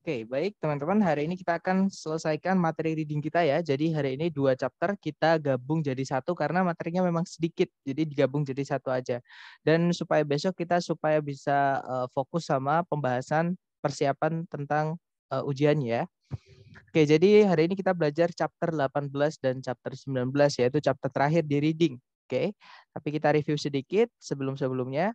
Oke, baik teman-teman. Hari ini kita akan selesaikan materi reading kita ya. Jadi hari ini dua chapter kita gabung jadi satu karena materinya memang sedikit. Jadi digabung jadi satu aja. Dan supaya besok kita supaya bisa uh, fokus sama pembahasan persiapan tentang uh, eh, ujian ya. Oke, jadi hari ini kita belajar chapter 18 dan chapter 19 yaitu chapter terakhir di reading. Oke, tapi kita review sedikit sebelum-sebelumnya.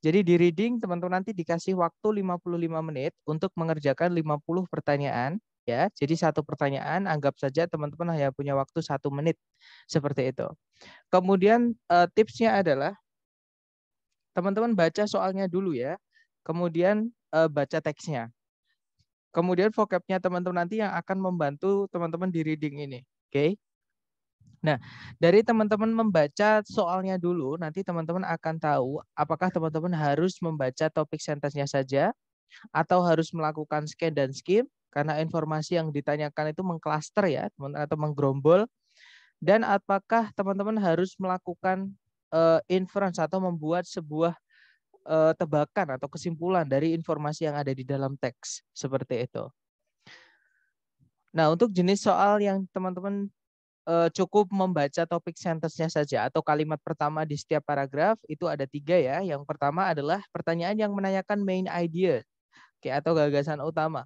Jadi di reading teman-teman nanti dikasih waktu 55 menit untuk mengerjakan 50 pertanyaan ya. Jadi satu pertanyaan anggap saja teman-teman hanya punya waktu satu menit seperti itu. Kemudian eh, tipsnya adalah teman-teman baca soalnya dulu ya. Kemudian eh, baca teksnya. Kemudian vocabnya teman-teman nanti yang akan membantu teman-teman di reading ini. Oke. Okay? Nah, dari teman-teman membaca soalnya dulu, nanti teman-teman akan tahu apakah teman-teman harus membaca topik sentensnya saja atau harus melakukan scan dan skim karena informasi yang ditanyakan itu mengklaster ya, teman atau menggerombol dan apakah teman-teman harus melakukan uh, inference atau membuat sebuah uh, tebakan atau kesimpulan dari informasi yang ada di dalam teks seperti itu. Nah, untuk jenis soal yang teman-teman Eh, cukup membaca topik sentence-nya saja atau kalimat pertama di setiap paragraf itu ada tiga ya. Yang pertama adalah pertanyaan yang menanyakan main idea okay, atau gagasan utama.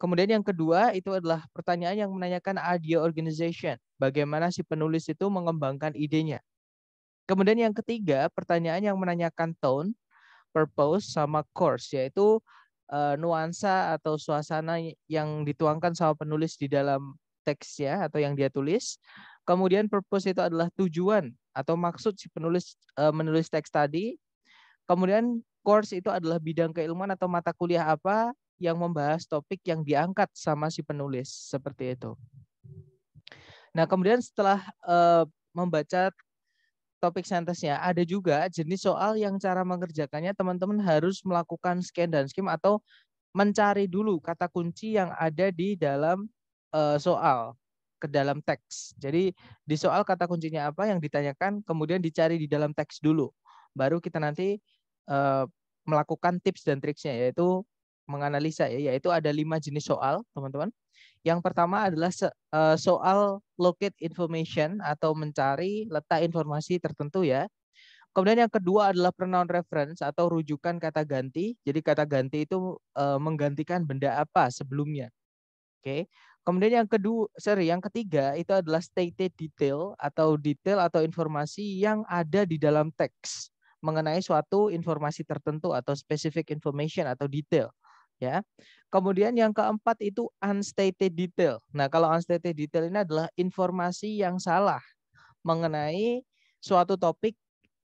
Kemudian yang kedua itu adalah pertanyaan yang menanyakan idea organization. Bagaimana si penulis itu mengembangkan idenya. Kemudian yang ketiga, pertanyaan yang menanyakan tone, purpose, sama course, yaitu uh, nuansa atau suasana yang dituangkan sama penulis di dalam teksnya atau yang dia tulis. Kemudian purpose itu adalah tujuan atau maksud si penulis uh, menulis teks tadi. Kemudian course itu adalah bidang keilmuan atau mata kuliah apa yang membahas topik yang diangkat sama si penulis seperti itu. Nah, kemudian setelah uh, membaca topik sentesnya, ada juga jenis soal yang cara mengerjakannya teman-teman harus melakukan scan dan skim atau mencari dulu kata kunci yang ada di dalam uh, soal ke dalam teks. Jadi di soal kata kuncinya apa yang ditanyakan, kemudian dicari di dalam teks dulu. Baru kita nanti uh, melakukan tips dan triksnya, yaitu menganalisa ya, yaitu ada lima jenis soal, teman-teman. Yang pertama adalah eh, soal locate information atau mencari letak informasi tertentu ya. Kemudian yang kedua adalah pronoun reference atau rujukan kata ganti. Jadi kata ganti itu menggantikan benda apa sebelumnya. Oke. Kemudian yang kedua, sorry, yang ketiga itu adalah stated detail atau detail atau informasi yang ada di dalam teks mengenai suatu informasi tertentu atau specific information atau detail ya. Kemudian yang keempat itu unstated detail. Nah, kalau unstated detail ini adalah informasi yang salah mengenai suatu topik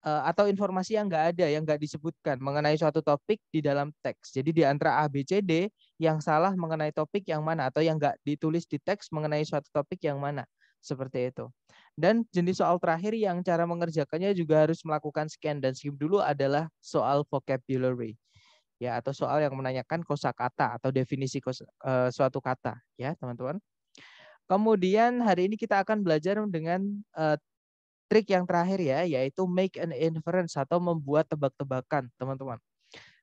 Eh, atau informasi yang nggak ada, yang nggak disebutkan mengenai suatu topik di dalam teks. Jadi di antara A, B, C, D, yang salah mengenai topik yang mana, atau yang nggak ditulis di teks mengenai suatu topik yang mana. Seperti itu. Dan jenis soal terakhir yang cara mengerjakannya juga harus melakukan scan dan skip dulu adalah soal vocabulary. Ya, atau soal yang menanyakan kosakata atau definisi kos uh, suatu kata, ya, teman-teman. Kemudian hari ini kita akan belajar dengan uh, trik yang terakhir ya, yaitu make an inference atau membuat tebak-tebakan, teman-teman.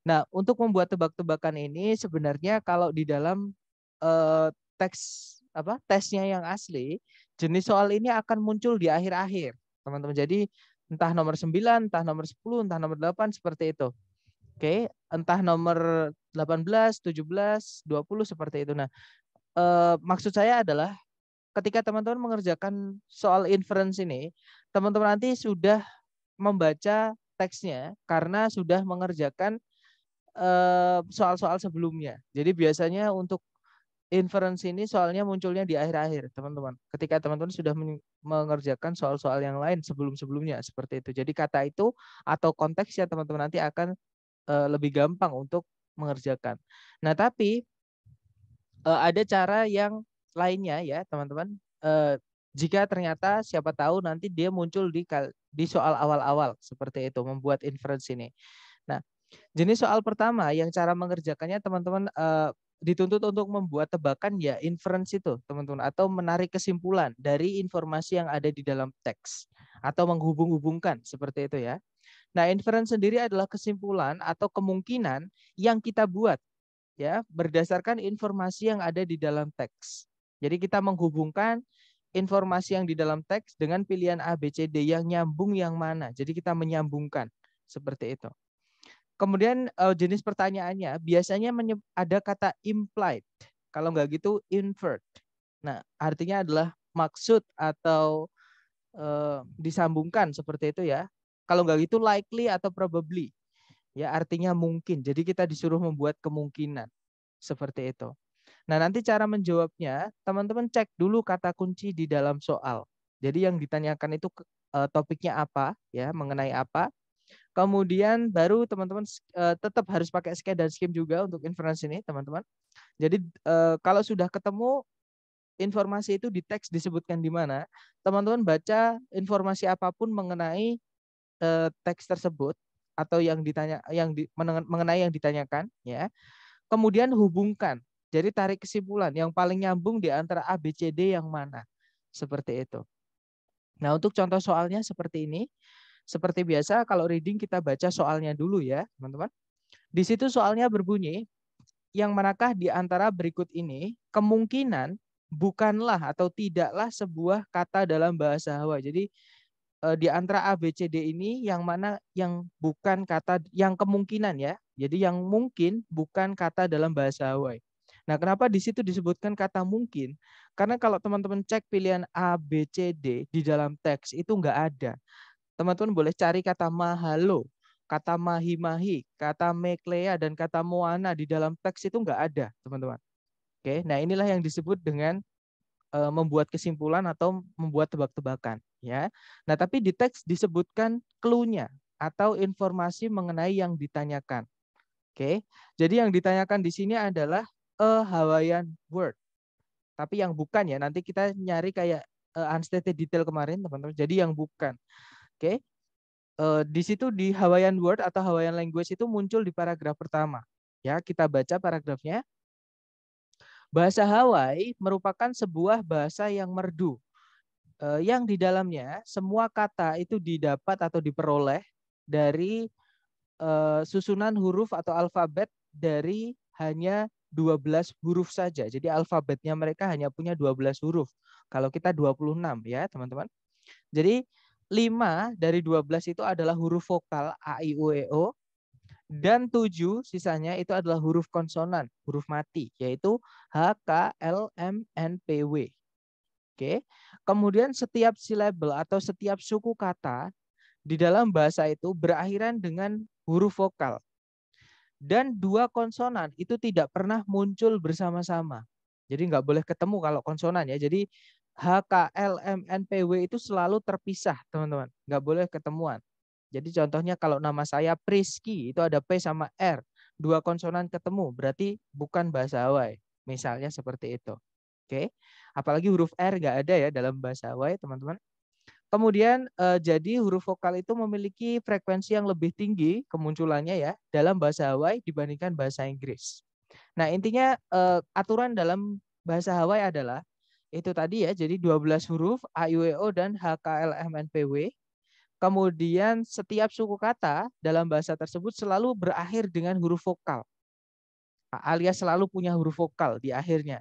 Nah, untuk membuat tebak-tebakan ini sebenarnya kalau di dalam uh, teks apa tesnya yang asli, jenis soal ini akan muncul di akhir-akhir, teman-teman. Jadi entah nomor 9, entah nomor 10, entah nomor 8 seperti itu. Oke, entah nomor 18, 17, 20 seperti itu. Nah, uh, maksud saya adalah ketika teman-teman mengerjakan soal inference ini, teman-teman nanti sudah membaca teksnya karena sudah mengerjakan eh, soal-soal uh, sebelumnya. Jadi biasanya untuk inference ini soalnya munculnya di akhir-akhir, teman-teman. Ketika teman-teman sudah mengerjakan soal-soal yang lain sebelum-sebelumnya seperti itu. Jadi kata itu atau konteksnya teman-teman nanti akan uh, lebih gampang untuk mengerjakan. Nah, tapi uh, ada cara yang lainnya ya teman-teman eh, jika ternyata siapa tahu nanti dia muncul di di soal awal-awal seperti itu membuat inference ini. Nah, jenis soal pertama yang cara mengerjakannya teman-teman eh, dituntut untuk membuat tebakan ya inference itu teman-teman atau menarik kesimpulan dari informasi yang ada di dalam teks atau menghubung-hubungkan seperti itu ya. Nah, inference sendiri adalah kesimpulan atau kemungkinan yang kita buat ya berdasarkan informasi yang ada di dalam teks. Jadi kita menghubungkan informasi yang di dalam teks dengan pilihan A, B, C, D yang nyambung yang mana. Jadi kita menyambungkan seperti itu. Kemudian eh, jenis pertanyaannya biasanya ada kata implied. Kalau nggak gitu inferred. Nah artinya adalah maksud atau eh, disambungkan seperti itu ya. Kalau nggak gitu likely atau probably. Ya artinya mungkin. Jadi kita disuruh membuat kemungkinan seperti itu. Nah, nanti cara menjawabnya, teman-teman cek dulu kata kunci di dalam soal. Jadi yang ditanyakan itu eh, topiknya apa, ya, mengenai apa. Kemudian baru teman-teman eh, tetap harus pakai scan dan skim juga untuk inference ini, teman-teman. Jadi eh, kalau sudah ketemu informasi itu di teks disebutkan di mana, teman-teman baca informasi apapun mengenai teks tersebut atau yang ditanya yang di, mengenai yang ditanyakan, ya. Kemudian hubungkan jadi tarik kesimpulan yang paling nyambung di antara A, B, C, D yang mana. Seperti itu. Nah untuk contoh soalnya seperti ini. Seperti biasa kalau reading kita baca soalnya dulu ya teman-teman. Di situ soalnya berbunyi, yang manakah di antara berikut ini kemungkinan bukanlah atau tidaklah sebuah kata dalam bahasa Hawa. Jadi e, di antara A, B, C, D ini yang mana yang bukan kata yang kemungkinan ya. Jadi yang mungkin bukan kata dalam bahasa Hawaii. Nah, kenapa di situ disebutkan kata mungkin? Karena kalau teman-teman cek pilihan A, B, C, D di dalam teks itu nggak ada. Teman-teman boleh cari kata mahalo, kata mahi-mahi, kata meklea, dan kata moana di dalam teks itu nggak ada, teman-teman. Oke, nah inilah yang disebut dengan e, membuat kesimpulan atau membuat tebak-tebakan. ya. Nah, tapi di teks disebutkan clue-nya atau informasi mengenai yang ditanyakan. Oke, jadi yang ditanyakan di sini adalah a Hawaiian word. Tapi yang bukan ya, nanti kita nyari kayak uh, unstated detail kemarin teman-teman. Jadi yang bukan. Oke. Okay? E, uh, di situ di Hawaiian word atau Hawaiian language itu muncul di paragraf pertama. Ya, kita baca paragrafnya. Bahasa Hawaii merupakan sebuah bahasa yang merdu uh, yang di dalamnya semua kata itu didapat atau diperoleh dari uh, susunan huruf atau alfabet dari hanya 12 huruf saja. Jadi alfabetnya mereka hanya punya 12 huruf. Kalau kita 26 ya, teman-teman. Jadi 5 dari 12 itu adalah huruf vokal A, I, U, E, O. Dan 7 sisanya itu adalah huruf konsonan, huruf mati, yaitu H, K, L, M, N, P, W. Oke. Kemudian setiap silabel atau setiap suku kata di dalam bahasa itu berakhiran dengan huruf vokal dan dua konsonan itu tidak pernah muncul bersama-sama. Jadi nggak boleh ketemu kalau konsonan ya. Jadi H, K, L, M, N, P, W itu selalu terpisah, teman-teman. Nggak boleh ketemuan. Jadi contohnya kalau nama saya Priski, itu ada P sama R. Dua konsonan ketemu, berarti bukan bahasa Hawaii. Misalnya seperti itu. Oke, apalagi huruf R nggak ada ya dalam bahasa Hawaii, teman-teman. Kemudian eh, jadi huruf vokal itu memiliki frekuensi yang lebih tinggi kemunculannya ya dalam bahasa Hawaii dibandingkan bahasa Inggris. Nah, intinya eh, aturan dalam bahasa Hawaii adalah itu tadi ya, jadi 12 huruf A, I, U, O dan H, K, L, M, N, P, W. Kemudian setiap suku kata dalam bahasa tersebut selalu berakhir dengan huruf vokal. Alias selalu punya huruf vokal di akhirnya.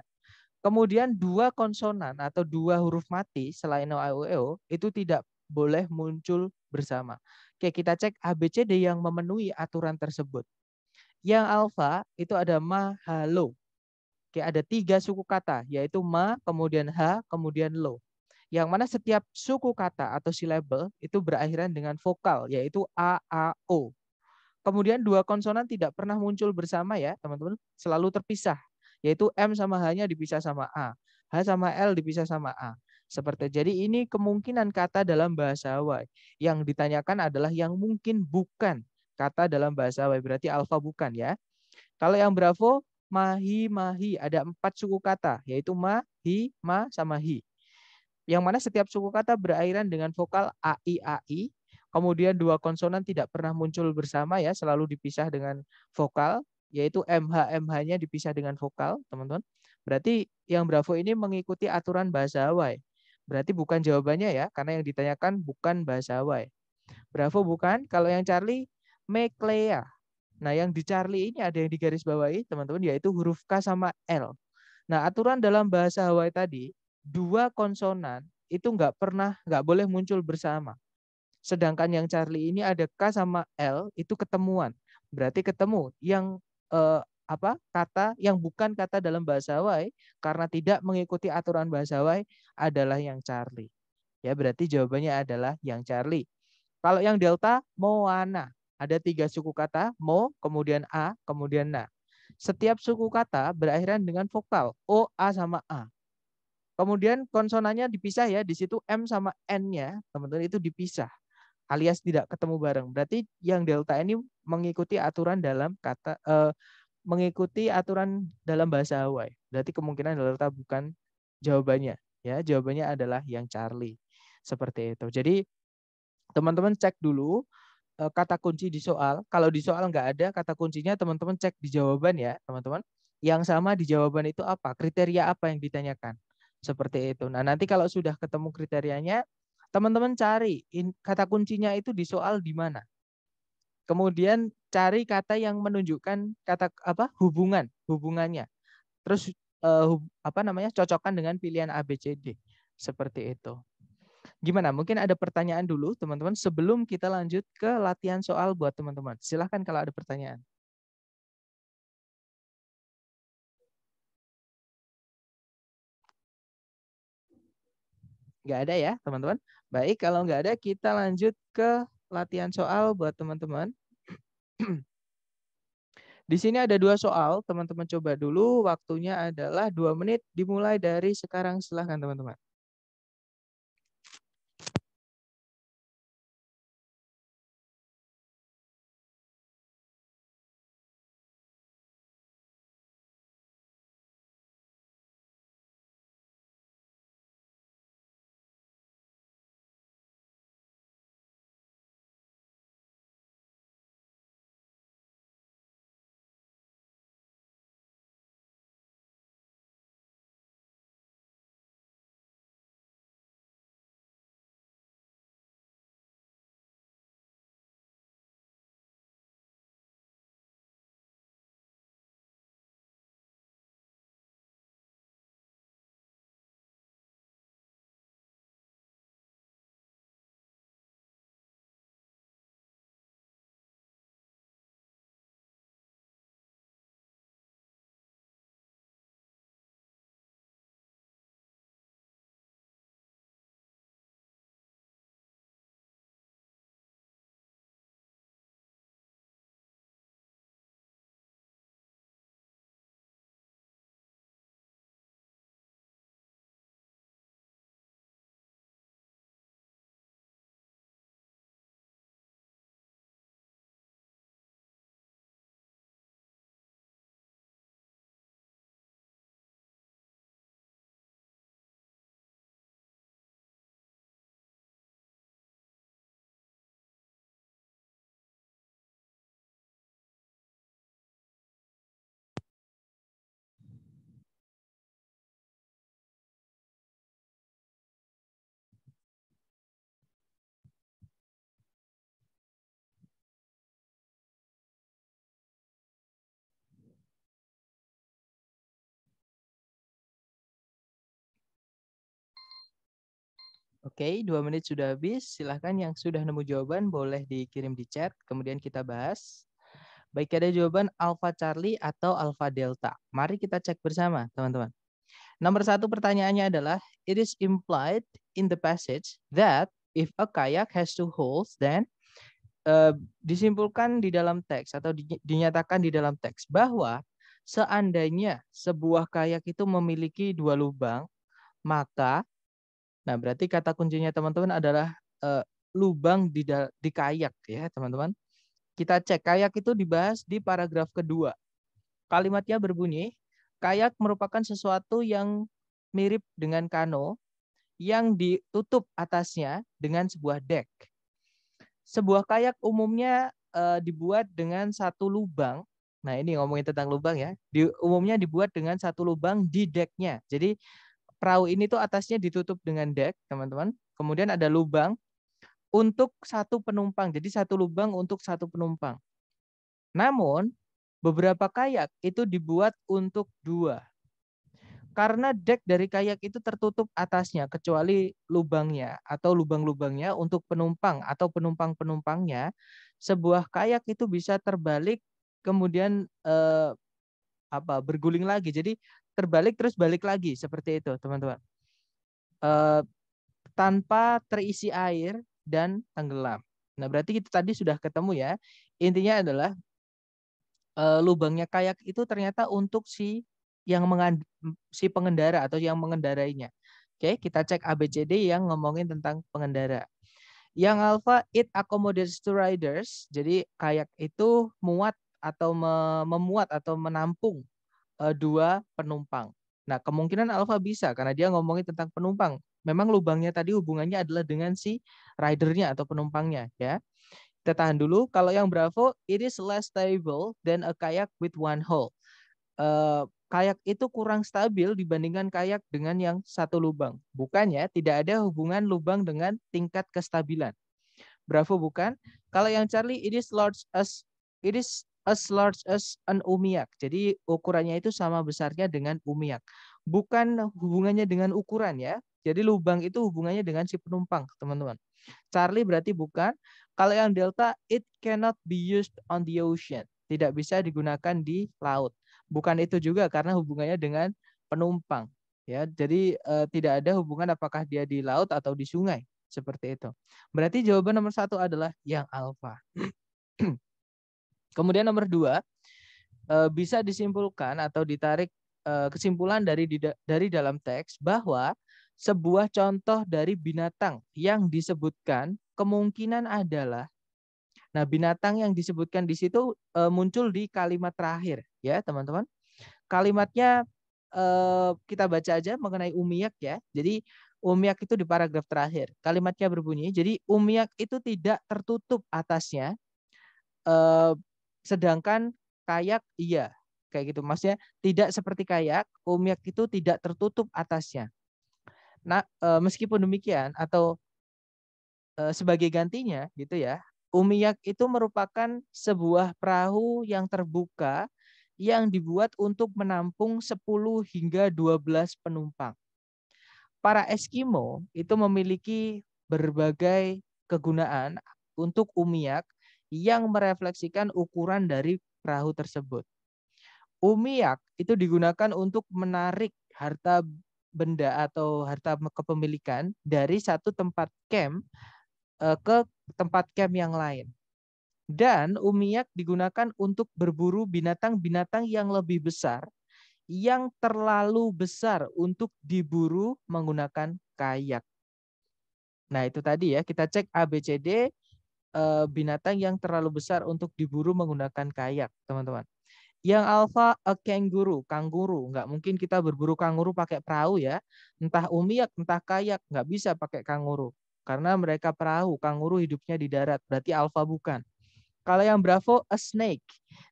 Kemudian dua konsonan atau dua huruf mati selain o, i u, e, o itu tidak boleh muncul bersama. Oke, kita cek a b c d yang memenuhi aturan tersebut. Yang alfa itu ada ma, ha, lo. Oke, ada tiga suku kata, yaitu ma, kemudian ha, kemudian lo. Yang mana setiap suku kata atau silabel itu berakhiran dengan vokal, yaitu a, a, o. Kemudian dua konsonan tidak pernah muncul bersama ya, teman-teman, selalu terpisah yaitu M sama H-nya dipisah sama A. H sama L dipisah sama A. Seperti jadi ini kemungkinan kata dalam bahasa Hawaii. Yang ditanyakan adalah yang mungkin bukan kata dalam bahasa Hawaii. Berarti alfa bukan ya. Kalau yang Bravo, mahi, mahi. Ada empat suku kata, yaitu ma, hi, ma, sama hi. Yang mana setiap suku kata berairan dengan vokal a, i, a, i. Kemudian dua konsonan tidak pernah muncul bersama ya, selalu dipisah dengan vokal yaitu MH-MH-nya dipisah dengan vokal, teman-teman. Berarti yang Bravo ini mengikuti aturan bahasa Hawaii. Berarti bukan jawabannya ya, karena yang ditanyakan bukan bahasa Hawaii. Bravo bukan, kalau yang Charlie, Meklea. Nah, yang di Charlie ini ada yang di garis bawahi, teman-teman, yaitu huruf K sama L. Nah, aturan dalam bahasa Hawaii tadi, dua konsonan itu nggak pernah nggak boleh muncul bersama. Sedangkan yang Charlie ini ada K sama L itu ketemuan. Berarti ketemu. Yang eh, apa kata yang bukan kata dalam bahasa Wai karena tidak mengikuti aturan bahasa Wai adalah yang Charlie. Ya, berarti jawabannya adalah yang Charlie. Kalau yang Delta, Moana. Ada tiga suku kata, Mo, kemudian A, kemudian Na. Setiap suku kata berakhiran dengan vokal, O, A, sama A. Kemudian konsonannya dipisah ya, di situ M sama N-nya, teman-teman itu dipisah alias tidak ketemu bareng. Berarti yang delta ini mengikuti aturan dalam kata eh, mengikuti aturan dalam bahasa Hawaii. Berarti kemungkinan delta bukan jawabannya, ya. Jawabannya adalah yang Charlie. Seperti itu. Jadi teman-teman cek dulu eh, kata kunci di soal. Kalau di soal nggak ada kata kuncinya, teman-teman cek di jawaban ya, teman-teman. Yang sama di jawaban itu apa? Kriteria apa yang ditanyakan? Seperti itu. Nah, nanti kalau sudah ketemu kriterianya, Teman-teman cari kata kuncinya itu di soal di mana. Kemudian cari kata yang menunjukkan kata apa hubungan hubungannya. Terus eh, hub, apa namanya cocokkan dengan pilihan A B C D seperti itu. Gimana? Mungkin ada pertanyaan dulu teman-teman sebelum kita lanjut ke latihan soal buat teman-teman. Silahkan kalau ada pertanyaan. nggak ada ya teman-teman Baik, kalau nggak ada kita lanjut ke latihan soal buat teman-teman. Di sini ada dua soal, teman-teman coba dulu. Waktunya adalah dua menit dimulai dari sekarang. Silahkan teman-teman. Oke, dua menit sudah habis. Silahkan yang sudah nemu jawaban boleh dikirim di chat. Kemudian kita bahas. Baik ada jawaban Alpha Charlie atau Alpha Delta. Mari kita cek bersama, teman-teman. Nomor satu pertanyaannya adalah, It is implied in the passage that if a kayak has two holes, then uh, disimpulkan di dalam teks atau dinyatakan di dalam teks bahwa seandainya sebuah kayak itu memiliki dua lubang, maka Nah, berarti kata kuncinya teman-teman adalah uh, lubang di, di kayak ya, teman-teman. Kita cek kayak itu dibahas di paragraf kedua. Kalimatnya berbunyi, kayak merupakan sesuatu yang mirip dengan kano yang ditutup atasnya dengan sebuah deck Sebuah kayak umumnya uh, dibuat dengan satu lubang Nah, ini ngomongin tentang lubang ya. Di, umumnya dibuat dengan satu lubang di deknya. Jadi perahu ini tuh atasnya ditutup dengan deck, teman-teman. Kemudian ada lubang untuk satu penumpang. Jadi satu lubang untuk satu penumpang. Namun, beberapa kayak itu dibuat untuk dua. Karena deck dari kayak itu tertutup atasnya, kecuali lubangnya atau lubang-lubangnya untuk penumpang atau penumpang-penumpangnya, sebuah kayak itu bisa terbalik kemudian eh, apa berguling lagi. Jadi terbalik terus balik lagi seperti itu teman-teman uh, tanpa terisi air dan tenggelam nah berarti kita tadi sudah ketemu ya intinya adalah uh, lubangnya kayak itu ternyata untuk si yang mengand si pengendara atau yang mengendarainya Oke, kita cek ABCD yang ngomongin tentang pengendara. Yang alpha, it accommodates to riders. Jadi kayak itu muat atau memuat atau menampung Eh, dua penumpang. Nah, kemungkinan Alfa bisa karena dia ngomongin tentang penumpang. Memang lubangnya tadi hubungannya adalah dengan si ridernya atau penumpangnya ya. Kita tahan dulu. Kalau yang Bravo, it is less stable than a kayak with one hole. Uh, kayak itu kurang stabil dibandingkan kayak dengan yang satu lubang. Bukannya tidak ada hubungan lubang dengan tingkat kestabilan. Bravo bukan. Kalau yang Charlie, it is large as it is as large as an umiak. Jadi ukurannya itu sama besarnya dengan umiak. Bukan hubungannya dengan ukuran ya. Jadi lubang itu hubungannya dengan si penumpang, teman-teman. Charlie berarti bukan. Kalau yang delta, it cannot be used on the ocean. Tidak bisa digunakan di laut. Bukan itu juga karena hubungannya dengan penumpang. Ya, jadi eh, tidak ada hubungan apakah dia di laut atau di sungai seperti itu. Berarti jawaban nomor satu adalah yang alfa. Kemudian nomor dua, eh, bisa disimpulkan atau ditarik eh, kesimpulan dari dari dalam teks bahwa sebuah contoh dari binatang yang disebutkan kemungkinan adalah nah binatang yang disebutkan di situ eh, muncul di kalimat terakhir ya teman-teman kalimatnya kita baca aja mengenai umiak ya jadi umiak itu di paragraf terakhir kalimatnya berbunyi jadi umiak itu tidak tertutup atasnya Sedangkan kayak iya, kayak gitu. Maksudnya tidak seperti kayak, umiyak itu tidak tertutup atasnya. Nah, e, meskipun demikian atau e, sebagai gantinya gitu ya, umiyak itu merupakan sebuah perahu yang terbuka yang dibuat untuk menampung 10 hingga 12 penumpang. Para Eskimo itu memiliki berbagai kegunaan untuk umiak yang merefleksikan ukuran dari perahu tersebut. Umiak itu digunakan untuk menarik harta benda atau harta kepemilikan dari satu tempat camp e, ke tempat camp yang lain. Dan umiak digunakan untuk berburu binatang-binatang yang lebih besar yang terlalu besar untuk diburu menggunakan kayak. Nah, itu tadi ya, kita cek ABCD Eh, binatang yang terlalu besar untuk diburu menggunakan kayak, teman-teman. Yang alfa a eh, kangguru kanguru. Nggak mungkin kita berburu kangguru pakai perahu ya. Entah umiak, entah kayak, nggak bisa pakai kangguru Karena mereka perahu, kangguru hidupnya di darat. Berarti alfa bukan. Kalau yang bravo, a snake.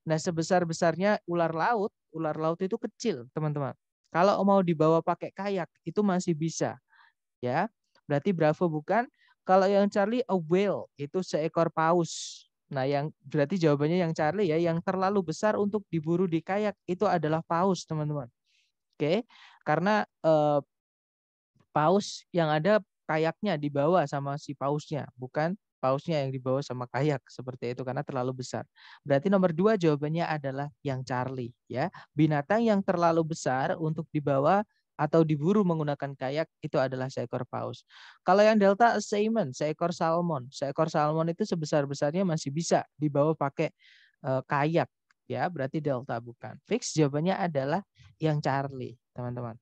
Nah, sebesar-besarnya ular laut, ular laut itu kecil, teman-teman. Kalau mau dibawa pakai kayak, itu masih bisa. ya. Berarti bravo bukan. Kalau yang Charlie a whale itu seekor paus. Nah, yang berarti jawabannya yang Charlie ya, yang terlalu besar untuk diburu di kayak itu adalah paus, teman-teman. Oke. Karena eh, paus yang ada kayaknya dibawa sama si pausnya, bukan pausnya yang dibawa sama kayak seperti itu karena terlalu besar. Berarti nomor dua jawabannya adalah yang Charlie ya. Binatang yang terlalu besar untuk dibawa atau diburu menggunakan kayak itu adalah seekor paus. Kalau yang delta salmon, seekor salmon. Seekor salmon itu sebesar-besarnya masih bisa dibawa pakai e, kayak ya, berarti delta bukan. Fix jawabannya adalah yang Charlie, teman-teman.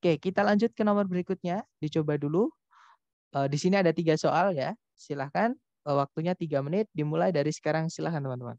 Oke, kita lanjut ke nomor berikutnya. Dicoba dulu. E, di sini ada tiga soal ya. Silahkan, eh, waktunya tiga menit. Dimulai dari sekarang. Silahkan teman-teman.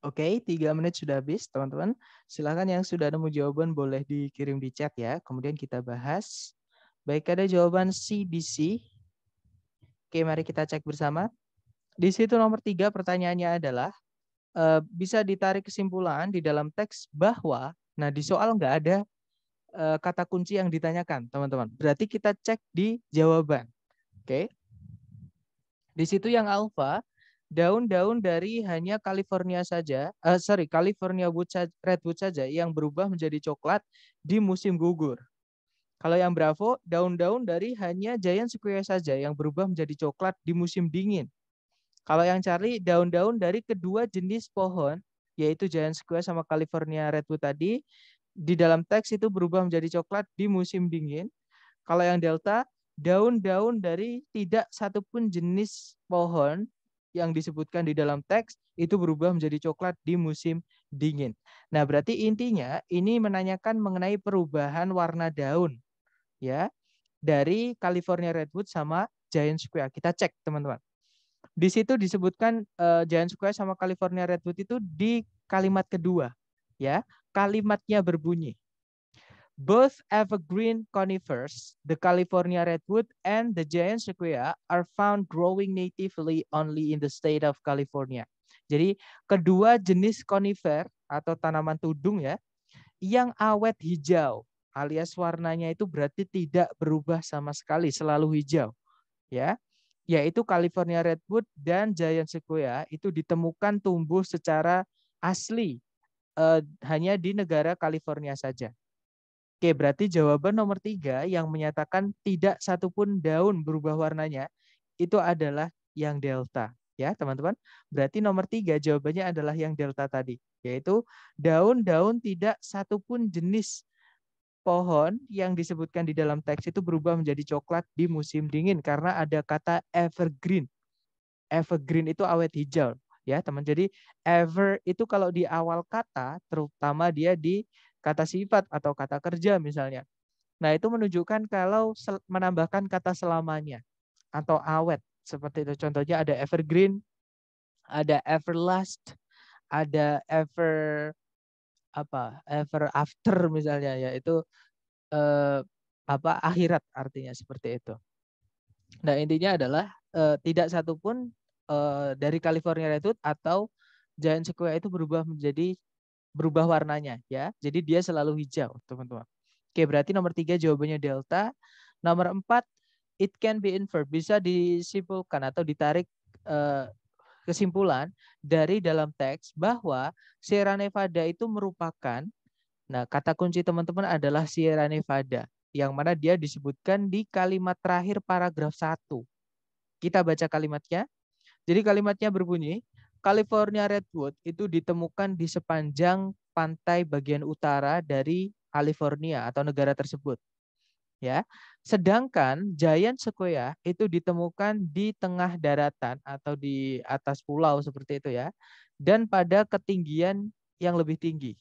Oke, tiga menit sudah habis, teman-teman. Silahkan yang sudah nemu jawaban boleh dikirim di chat ya. Kemudian kita bahas. Baik, ada jawaban C, C. Oke, mari kita cek bersama. Di situ nomor tiga pertanyaannya adalah, uh, bisa ditarik kesimpulan di dalam teks bahwa, nah di soal nggak ada uh, kata kunci yang ditanyakan, teman-teman. Berarti kita cek di jawaban. Oke. Di situ yang alfa, daun-daun dari hanya California saja, uh, sorry, California wood redwood saja yang berubah menjadi coklat di musim gugur. Kalau yang Bravo, daun-daun dari hanya Giant Sequoia saja yang berubah menjadi coklat di musim dingin. Kalau yang Charlie, daun-daun dari kedua jenis pohon, yaitu Giant Sequoia sama California Redwood tadi, di dalam teks itu berubah menjadi coklat di musim dingin. Kalau yang Delta, daun-daun dari tidak satupun jenis pohon yang disebutkan di dalam teks itu berubah menjadi coklat di musim dingin. Nah, berarti intinya ini menanyakan mengenai perubahan warna daun ya dari California Redwood sama Giant Square. Kita cek, teman-teman. Di situ disebutkan uh, Giant Square sama California Redwood itu di kalimat kedua ya. Kalimatnya berbunyi Both evergreen conifers, the California redwood and the giant sequoia, are found growing natively only in the state of California. Jadi kedua jenis conifer atau tanaman tudung ya, yang awet hijau alias warnanya itu berarti tidak berubah sama sekali, selalu hijau. Ya, yaitu California redwood dan giant sequoia itu ditemukan tumbuh secara asli uh, hanya di negara California saja. Oke, berarti jawaban nomor tiga yang menyatakan tidak satupun daun berubah warnanya itu adalah yang delta. Ya, teman-teman. Berarti nomor tiga jawabannya adalah yang delta tadi, yaitu daun-daun tidak satupun jenis pohon yang disebutkan di dalam teks itu berubah menjadi coklat di musim dingin karena ada kata evergreen. Evergreen itu awet hijau, ya teman. Jadi ever itu kalau di awal kata, terutama dia di kata sifat atau kata kerja misalnya. Nah, itu menunjukkan kalau menambahkan kata selamanya atau awet. Seperti itu contohnya ada evergreen, ada everlast, ada ever apa? ever after misalnya ya eh, apa akhirat artinya seperti itu. Nah, intinya adalah eh, tidak satupun eh, dari California Redwood atau Giant Sequoia itu berubah menjadi berubah warnanya ya. Jadi dia selalu hijau, teman-teman. Oke, berarti nomor tiga jawabannya delta. Nomor empat, it can be inferred. Bisa disimpulkan atau ditarik eh, kesimpulan dari dalam teks bahwa Sierra Nevada itu merupakan, nah kata kunci teman-teman adalah Sierra Nevada, yang mana dia disebutkan di kalimat terakhir paragraf satu. Kita baca kalimatnya. Jadi kalimatnya berbunyi, California redwood itu ditemukan di sepanjang pantai bagian utara dari California atau negara tersebut. Ya. Sedangkan giant sequoia itu ditemukan di tengah daratan atau di atas pulau seperti itu ya dan pada ketinggian yang lebih tinggi.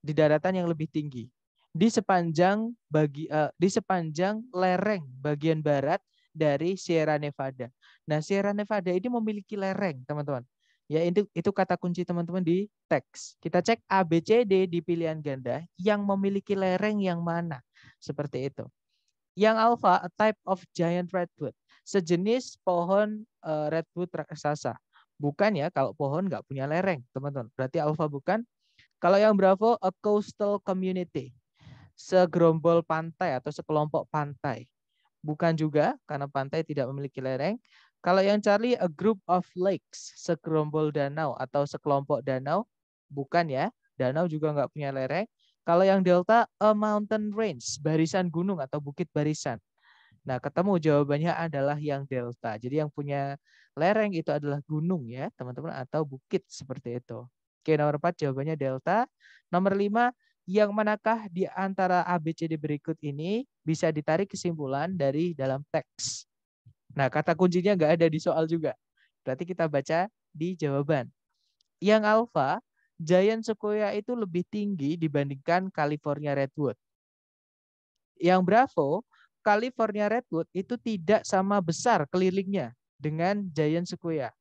Di daratan yang lebih tinggi di sepanjang bagi uh, di sepanjang lereng bagian barat dari Sierra Nevada. Nah, Sierra Nevada ini memiliki lereng, teman-teman. Ya itu, itu kata kunci teman-teman di teks. Kita cek A, B, C, D di pilihan ganda yang memiliki lereng yang mana. Seperti itu. Yang Alpha a type of giant redwood. Sejenis pohon uh, redwood raksasa. Bukan ya kalau pohon nggak punya lereng, teman-teman. Berarti Alpha bukan. Kalau yang bravo, a coastal community. Segerombol pantai atau sekelompok pantai. Bukan juga, karena pantai tidak memiliki lereng. Kalau yang cari a group of lakes, sekrombol danau atau sekelompok danau. Bukan ya, danau juga nggak punya lereng. Kalau yang delta, a mountain range, barisan gunung atau bukit barisan. Nah, ketemu jawabannya adalah yang delta. Jadi yang punya lereng itu adalah gunung ya, teman-teman, atau bukit seperti itu. Oke, nomor empat jawabannya delta. Nomor lima yang manakah di antara ABCD berikut ini bisa ditarik kesimpulan dari dalam teks. Nah, kata kuncinya nggak ada di soal juga. Berarti kita baca di jawaban. Yang alfa, giant sequoia itu lebih tinggi dibandingkan California redwood. Yang bravo, California redwood itu tidak sama besar kelilingnya dengan giant sequoia.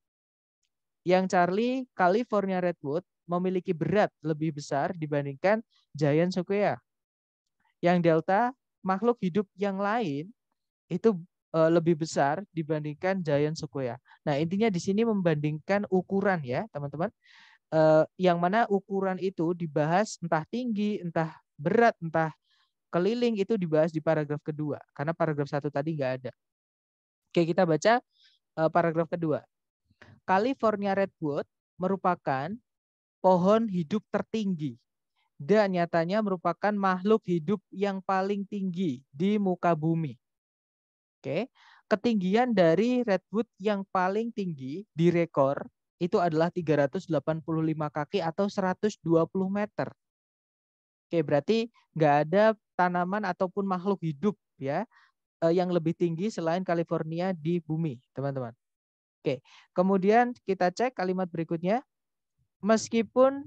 Yang Charlie, California redwood memiliki berat lebih besar dibandingkan giant sequoia. Yang delta makhluk hidup yang lain itu eh, lebih besar dibandingkan giant sequoia. Nah, intinya di sini membandingkan ukuran ya, teman-teman. Eh, yang mana ukuran itu dibahas entah tinggi, entah berat, entah keliling itu dibahas di paragraf kedua karena paragraf satu tadi nggak ada. Oke, kita baca eh, paragraf kedua. California redwood merupakan pohon hidup tertinggi dan nyatanya merupakan makhluk hidup yang paling tinggi di muka bumi. Oke, ketinggian dari redwood yang paling tinggi di rekor itu adalah 385 kaki atau 120 meter. Oke, berarti nggak ada tanaman ataupun makhluk hidup ya eh, yang lebih tinggi selain California di bumi, teman-teman. Oke, kemudian kita cek kalimat berikutnya meskipun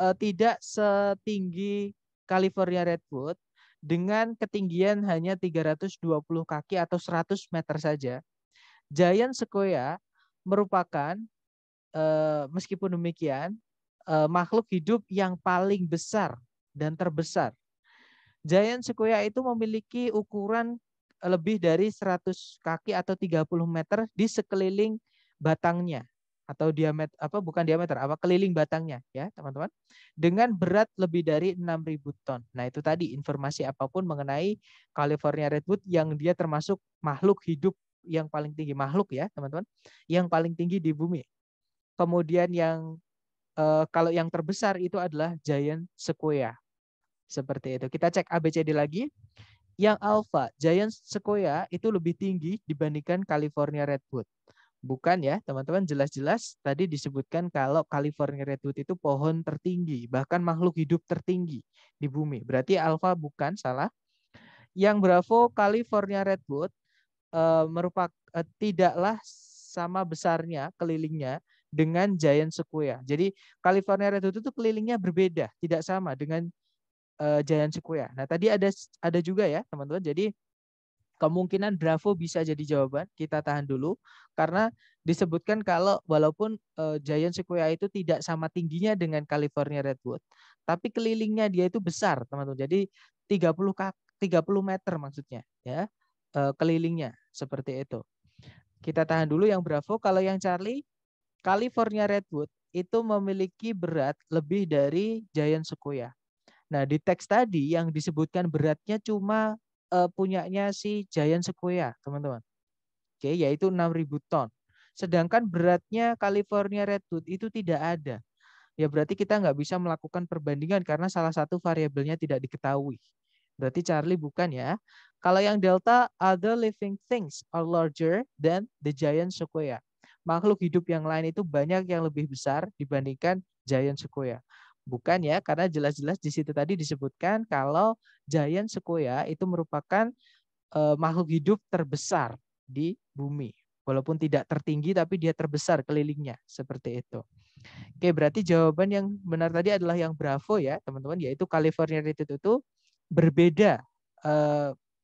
uh, tidak setinggi California Redwood dengan ketinggian hanya 320 kaki atau 100 meter saja. Giant Sequoia merupakan uh, meskipun demikian uh, makhluk hidup yang paling besar dan terbesar. Giant Sequoia itu memiliki ukuran lebih dari 100 kaki atau 30 meter di sekeliling batangnya atau diameter apa bukan diameter apa keliling batangnya ya teman-teman dengan berat lebih dari 6000 ton. Nah, itu tadi informasi apapun mengenai California redwood yang dia termasuk makhluk hidup yang paling tinggi makhluk ya, teman-teman, yang paling tinggi di bumi. Kemudian yang eh, kalau yang terbesar itu adalah giant sequoia. Seperti itu. Kita cek ABCD lagi. Yang alpha, giant sequoia itu lebih tinggi dibandingkan California redwood. Bukan ya, teman-teman jelas-jelas tadi disebutkan kalau California redwood itu pohon tertinggi, bahkan makhluk hidup tertinggi di bumi. Berarti alfa bukan salah. Yang Bravo California redwood uh, eh, merupakan uh, eh, tidaklah sama besarnya kelilingnya dengan giant sequoia. Jadi California redwood itu kelilingnya berbeda, tidak sama dengan uh, giant sequoia. Nah, tadi ada ada juga ya, teman-teman. Jadi kemungkinan Bravo bisa jadi jawaban. Kita tahan dulu karena disebutkan kalau walaupun uh, Giant Sequoia itu tidak sama tingginya dengan California Redwood, tapi kelilingnya dia itu besar, teman-teman. Jadi 30 30 meter maksudnya ya uh, kelilingnya seperti itu. Kita tahan dulu yang Bravo. Kalau yang Charlie, California Redwood itu memiliki berat lebih dari Giant Sequoia. Nah, di teks tadi yang disebutkan beratnya cuma uh, punyanya si Giant Sequoia, teman-teman. Oke, okay, yaitu 6000 ton. Sedangkan beratnya California Redwood itu tidak ada. Ya berarti kita nggak bisa melakukan perbandingan karena salah satu variabelnya tidak diketahui. Berarti Charlie bukan ya. Kalau yang delta, other living things are larger than the giant sequoia. Makhluk hidup yang lain itu banyak yang lebih besar dibandingkan giant sequoia. Bukan ya, karena jelas-jelas di situ tadi disebutkan kalau giant sequoia itu merupakan e, makhluk hidup terbesar di bumi. Walaupun tidak tertinggi tapi dia terbesar kelilingnya, seperti itu. Oke, berarti jawaban yang benar tadi adalah yang bravo ya, teman-teman, yaitu California Rated itu berbeda e,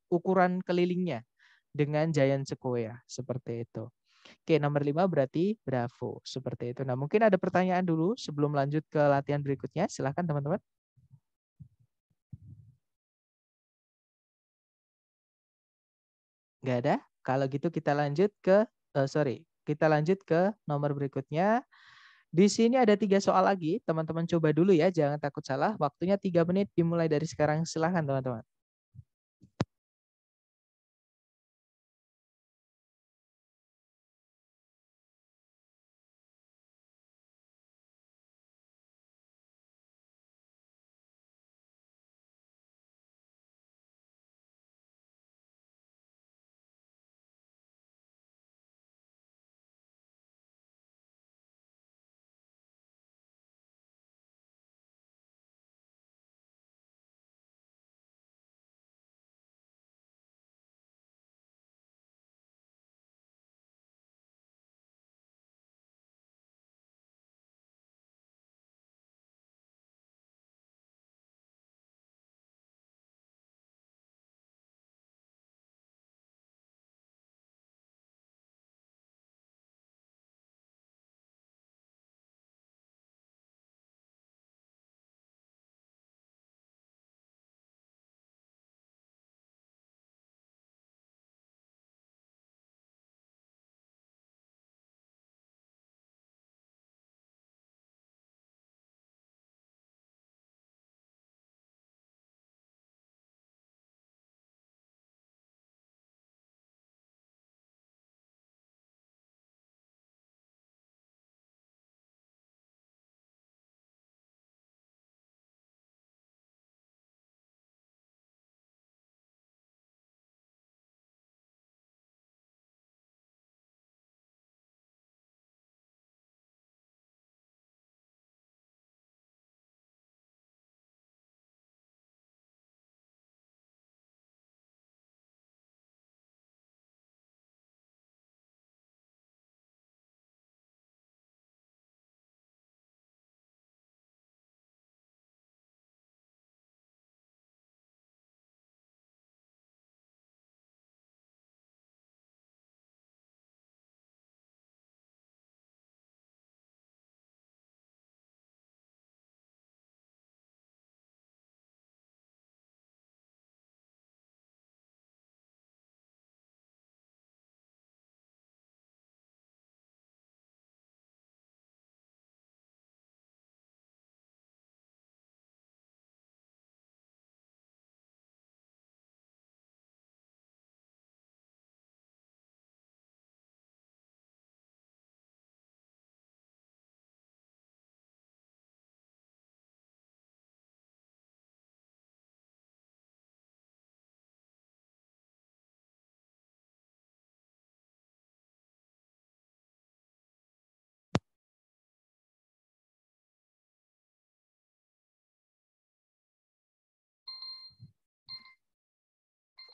ukuran kelilingnya dengan giant sequoia, seperti itu. Oke, nomor 5 berarti bravo. Seperti itu. Nah, mungkin ada pertanyaan dulu sebelum lanjut ke latihan berikutnya. Silahkan teman-teman. Gak ada? Kalau gitu kita lanjut ke, uh, sorry, kita lanjut ke nomor berikutnya. Di sini ada tiga soal lagi. Teman-teman coba dulu ya, jangan takut salah. Waktunya tiga menit dimulai dari sekarang. Silahkan teman-teman.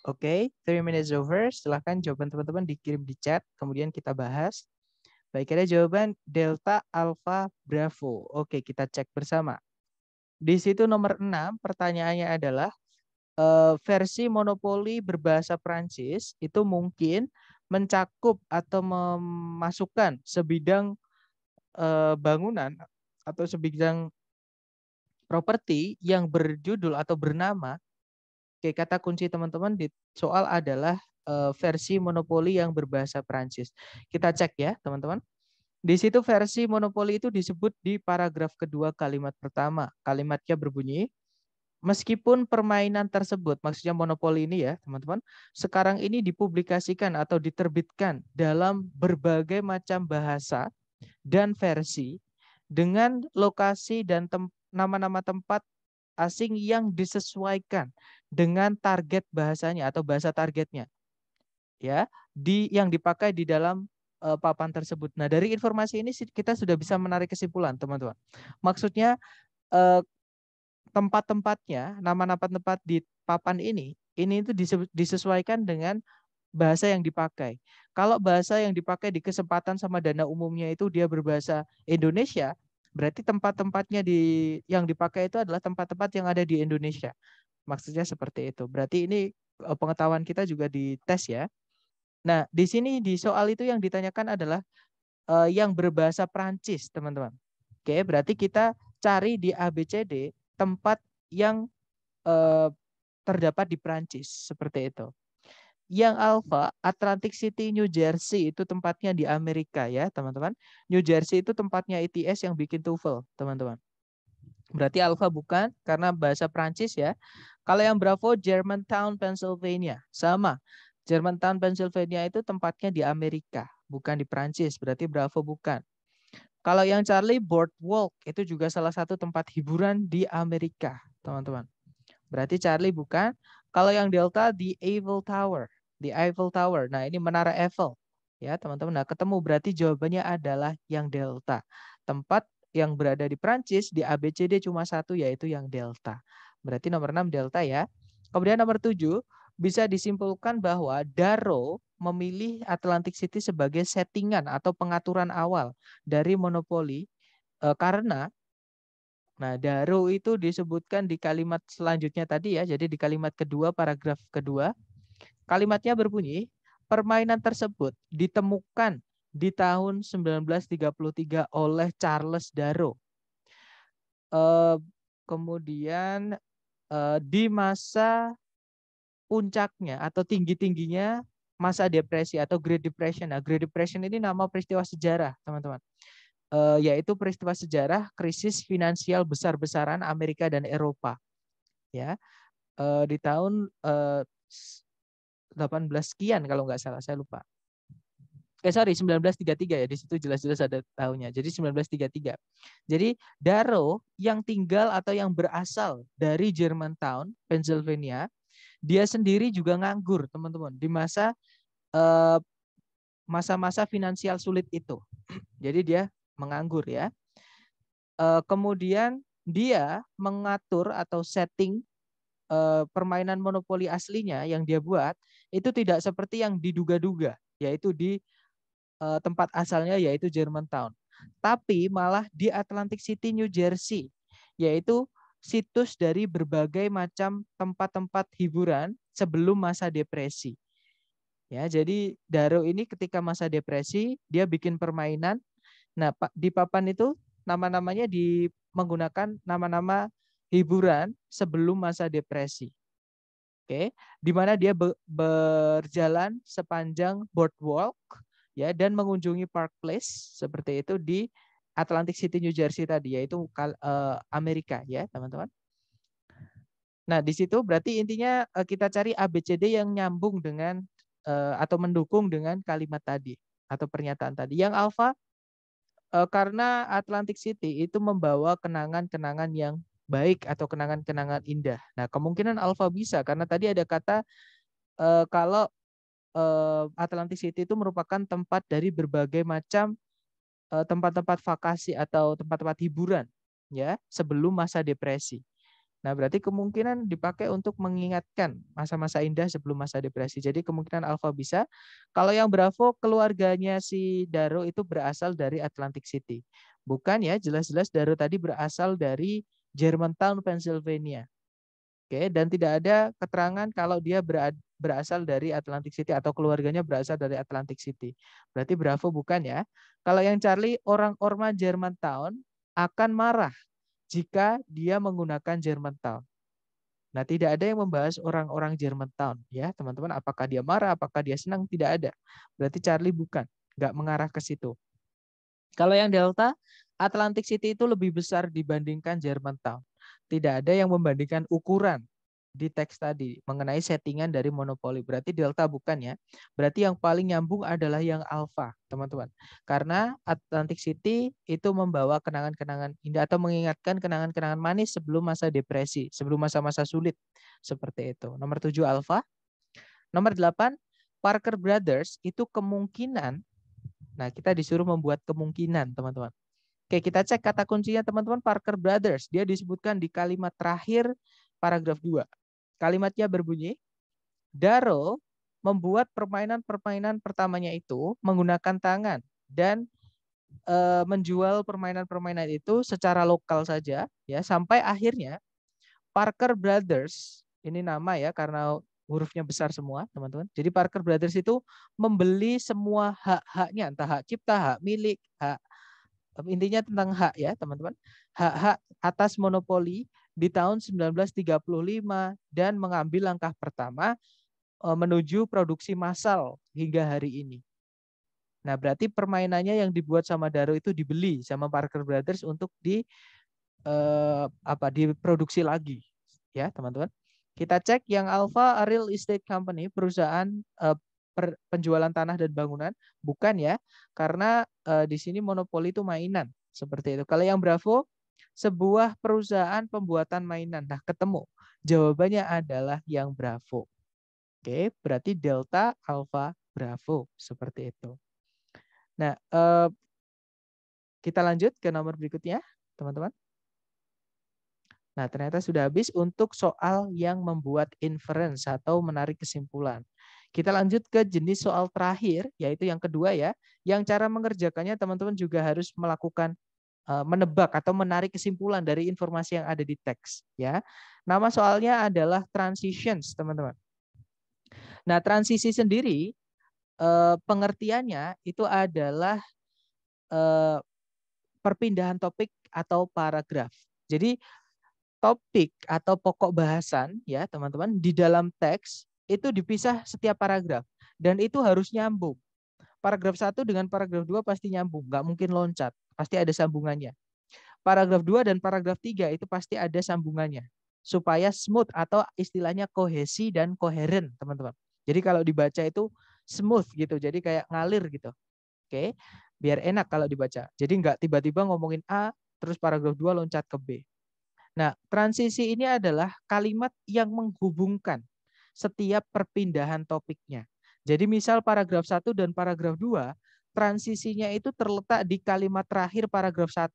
Oke, okay, three minutes over. Silahkan jawaban teman-teman dikirim di chat, kemudian kita bahas. Baik, ada jawaban Delta Alpha Bravo. Oke, okay, kita cek bersama. Di situ nomor 6, pertanyaannya adalah, eh, versi monopoli berbahasa Prancis itu mungkin mencakup atau memasukkan sebidang eh, bangunan atau sebidang properti yang berjudul atau bernama Oke, kata kunci teman-teman di soal adalah eh, versi monopoli yang berbahasa Prancis. Kita cek ya, teman-teman. Di situ versi monopoli itu disebut di paragraf kedua kalimat pertama. Kalimatnya berbunyi, meskipun permainan tersebut, maksudnya monopoli ini ya teman-teman, sekarang ini dipublikasikan atau diterbitkan dalam berbagai macam bahasa dan versi dengan lokasi dan nama-nama tempat asing yang disesuaikan dengan target bahasanya atau bahasa targetnya. Ya, di yang dipakai di dalam uh, papan tersebut. Nah, dari informasi ini kita sudah bisa menarik kesimpulan, teman-teman. Maksudnya uh, tempat-tempatnya, nama-nama tempat di papan ini, ini itu disesuaikan dengan bahasa yang dipakai. Kalau bahasa yang dipakai di kesempatan sama dana umumnya itu dia berbahasa Indonesia, Berarti tempat-tempatnya di yang dipakai itu adalah tempat-tempat yang ada di Indonesia. Maksudnya seperti itu. Berarti ini eh, pengetahuan kita juga di tes ya. Nah, di sini di soal itu yang ditanyakan adalah uh, yang berbahasa Prancis, teman-teman. Oke, berarti kita cari di ABCD tempat yang uh, terdapat di Prancis seperti itu yang alfa Atlantic City New Jersey itu tempatnya di Amerika ya teman-teman New Jersey itu tempatnya ETS yang bikin TOEFL teman-teman berarti alfa bukan karena bahasa Prancis ya kalau yang Bravo Germantown Pennsylvania sama Germantown Pennsylvania itu tempatnya di Amerika bukan di Prancis berarti Bravo bukan kalau yang Charlie Boardwalk itu juga salah satu tempat hiburan di Amerika teman-teman berarti Charlie bukan kalau yang Delta di Eiffel Tower di Eiffel Tower. Nah, ini Menara Eiffel. Ya, teman-teman. Nah, ketemu berarti jawabannya adalah yang delta. Tempat yang berada di Prancis di ABCD cuma satu yaitu yang delta. Berarti nomor 6 delta ya. Kemudian nomor 7 bisa disimpulkan bahwa Daro memilih Atlantic City sebagai settingan atau pengaturan awal dari monopoli eh, karena Nah, Daro itu disebutkan di kalimat selanjutnya tadi ya. Jadi di kalimat kedua, paragraf kedua, Kalimatnya berbunyi, permainan tersebut ditemukan di tahun 1933 oleh Charles Darrow. Eh, kemudian eh, di masa puncaknya atau tinggi-tingginya masa depresi atau Great Depression. Nah, Great Depression ini nama peristiwa sejarah, teman-teman. Eh, yaitu peristiwa sejarah krisis finansial besar-besaran Amerika dan Eropa. Ya. di tahun 18 sekian kalau nggak salah, saya lupa. Eh sorry, 1933 ya, di situ jelas-jelas ada tahunnya. Jadi 1933. Jadi Darrow yang tinggal atau yang berasal dari Germantown, Pennsylvania, dia sendiri juga nganggur, teman-teman, di masa eh, masa-masa eh, finansial sulit itu. Jadi dia menganggur ya. Eh, kemudian dia mengatur atau setting Eh, permainan monopoli aslinya yang dia buat itu tidak seperti yang diduga-duga, yaitu di eh, tempat asalnya yaitu Germantown. Tapi malah di Atlantic City, New Jersey, yaitu situs dari berbagai macam tempat-tempat hiburan sebelum masa depresi. Ya, jadi Daro ini ketika masa depresi dia bikin permainan. Nah, di papan itu nama-namanya di menggunakan nama-nama hiburan sebelum masa depresi. Oke, di mana dia berjalan sepanjang boardwalk ya dan mengunjungi Park Place seperti itu di Atlantic City New Jersey tadi yaitu eh, Amerika ya, teman-teman. Nah, di situ berarti intinya eh, kita cari ABCD yang nyambung dengan eh, atau mendukung dengan kalimat tadi atau pernyataan tadi. Yang alfa karena Atlantic City itu membawa kenangan-kenangan yang baik atau kenangan-kenangan indah. Nah, kemungkinan Alfa bisa karena tadi ada kata uh, kalau uh, Atlantic City itu merupakan tempat dari berbagai macam eh, tempat-tempat vakasi atau tempat-tempat hiburan ya sebelum masa depresi. Nah, berarti kemungkinan dipakai untuk mengingatkan masa-masa indah sebelum masa depresi. Jadi kemungkinan alfa bisa. Kalau yang Bravo keluarganya si Daro itu berasal dari Atlantic City. Bukan ya, jelas-jelas Daro tadi berasal dari Germantown, Pennsylvania. Oke, dan tidak ada keterangan kalau dia berasal dari Atlantic City atau keluarganya berasal dari Atlantic City. Berarti Bravo bukan ya. Kalau yang Charlie, orang Orma Germantown akan marah jika dia menggunakan Germantown. Nah, tidak ada yang membahas orang-orang Germantown ya, teman-teman. Apakah dia marah, apakah dia senang, tidak ada. Berarti Charlie bukan, nggak mengarah ke situ. Kalau yang Delta, Atlantic City itu lebih besar dibandingkan Germantown. Tidak ada yang membandingkan ukuran di teks tadi mengenai settingan dari monopoli. Berarti delta bukan ya. Berarti yang paling nyambung adalah yang Alpha, teman-teman. Karena Atlantic City itu membawa kenangan-kenangan indah atau mengingatkan kenangan-kenangan manis sebelum masa depresi, sebelum masa-masa sulit. Seperti itu. Nomor 7 Alpha. Nomor 8 Parker Brothers itu kemungkinan Nah, kita disuruh membuat kemungkinan, teman-teman. Oke, kita cek kata kuncinya teman-teman Parker Brothers. Dia disebutkan di kalimat terakhir paragraf 2. Kalimatnya berbunyi, Daryl membuat permainan-permainan pertamanya itu menggunakan tangan dan e, menjual permainan-permainan itu secara lokal saja ya sampai akhirnya Parker Brothers ini nama ya karena hurufnya besar semua teman-teman. Jadi Parker Brothers itu membeli semua hak-haknya entah hak cipta, hak milik, hak intinya tentang hak ya teman-teman hak-hak atas monopoli di tahun 1935 dan mengambil langkah pertama eh, menuju produksi massal hingga hari ini. Nah, berarti permainannya yang dibuat sama Daro itu dibeli sama Parker Brothers untuk di eh, apa diproduksi lagi ya, teman-teman. Kita cek yang Alpha Real Estate Company, perusahaan eh, per, penjualan tanah dan bangunan, bukan ya, karena uh, di sini monopoli itu mainan seperti itu. Kalau yang Bravo sebuah perusahaan pembuatan mainan. Nah, ketemu. Jawabannya adalah yang Bravo. Oke, berarti delta, Alpha Bravo seperti itu. Nah, eh, kita lanjut ke nomor berikutnya, teman-teman. Nah, ternyata sudah habis untuk soal yang membuat inference atau menarik kesimpulan. Kita lanjut ke jenis soal terakhir, yaitu yang kedua ya, yang cara mengerjakannya teman-teman juga harus melakukan eh, menebak atau menarik kesimpulan dari informasi yang ada di teks ya. Nama soalnya adalah transitions, teman-teman. Nah, transisi sendiri eh, pengertiannya itu adalah eh, perpindahan topik atau paragraf. Jadi topik atau pokok bahasan ya, teman-teman, di dalam teks itu dipisah setiap paragraf dan itu harus nyambung. Paragraf 1 dengan paragraf 2 pasti nyambung, nggak mungkin loncat, pasti ada sambungannya. Paragraf 2 dan paragraf 3 itu pasti ada sambungannya supaya smooth atau istilahnya kohesi dan koheren, teman-teman. Jadi kalau dibaca itu smooth gitu, jadi kayak ngalir gitu. Oke, biar enak kalau dibaca. Jadi nggak tiba-tiba ngomongin A, terus paragraf 2 loncat ke B. Nah, transisi ini adalah kalimat yang menghubungkan setiap perpindahan topiknya. Jadi misal paragraf 1 dan paragraf 2, transisinya itu terletak di kalimat terakhir paragraf 1